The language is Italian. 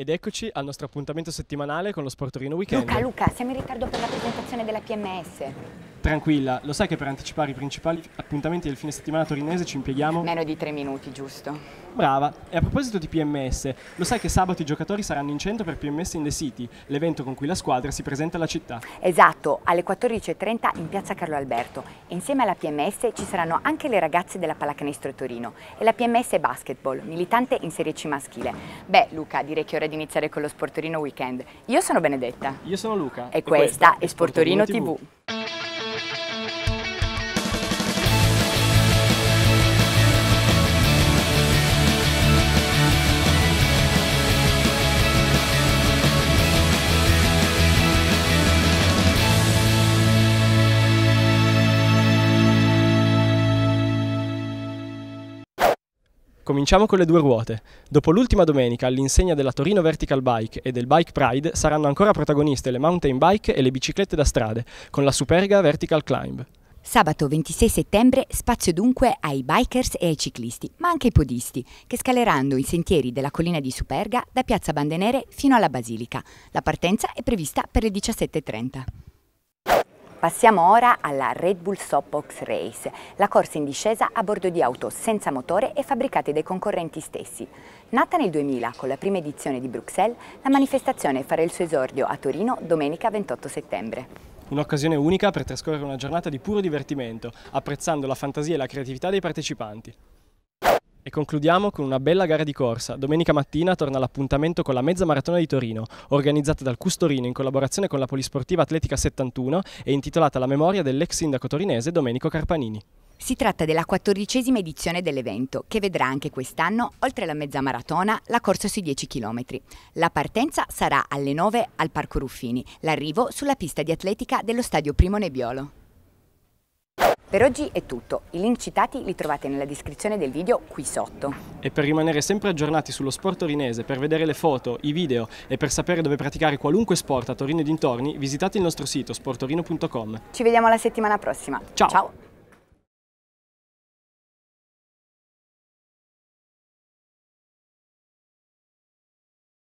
Ed eccoci al nostro appuntamento settimanale con lo Sportorino Weekend. Luca, Luca, siamo in ritardo per la presentazione della PMS. Tranquilla, lo sai che per anticipare i principali appuntamenti del fine settimana torinese ci impieghiamo? Meno di tre minuti, giusto. Brava, e a proposito di PMS, lo sai che sabato i giocatori saranno in centro per PMS in the City, l'evento con cui la squadra si presenta alla città. Esatto, alle 14.30 in piazza Carlo Alberto. Insieme alla PMS ci saranno anche le ragazze della Pallacanestro Torino e la PMS Basketball, militante in Serie C maschile. Beh, Luca, direi che è ora di iniziare con lo Sportorino Weekend. Io sono Benedetta. Io sono Luca. E, e questa, questa è Sportorino, Sportorino TV. TV. Cominciamo con le due ruote. Dopo l'ultima domenica all'insegna della Torino Vertical Bike e del Bike Pride saranno ancora protagoniste le mountain bike e le biciclette da strade con la Superga Vertical Climb. Sabato 26 settembre spazio dunque ai bikers e ai ciclisti, ma anche ai podisti, che scaleranno i sentieri della collina di Superga da Piazza Bandenere fino alla Basilica. La partenza è prevista per le 17.30. Passiamo ora alla Red Bull Soapbox Race, la corsa in discesa a bordo di auto senza motore e fabbricate dai concorrenti stessi. Nata nel 2000 con la prima edizione di Bruxelles, la manifestazione farà il suo esordio a Torino domenica 28 settembre. Un'occasione unica per trascorrere una giornata di puro divertimento, apprezzando la fantasia e la creatività dei partecipanti. E concludiamo con una bella gara di corsa. Domenica mattina torna l'appuntamento con la mezza maratona di Torino, organizzata dal Custorino in collaborazione con la Polisportiva Atletica 71 e intitolata alla memoria dell'ex sindaco torinese Domenico Carpanini. Si tratta della quattordicesima edizione dell'evento, che vedrà anche quest'anno, oltre alla mezza maratona, la corsa sui 10 km. La partenza sarà alle 9 al Parco Ruffini, l'arrivo sulla pista di atletica dello stadio Primo Nebbiolo. Per oggi è tutto, i link citati li trovate nella descrizione del video qui sotto. E per rimanere sempre aggiornati sullo sport torinese, per vedere le foto, i video e per sapere dove praticare qualunque sport a Torino e dintorni, visitate il nostro sito sportorino.com. Ci vediamo la settimana prossima. Ciao! Ciao.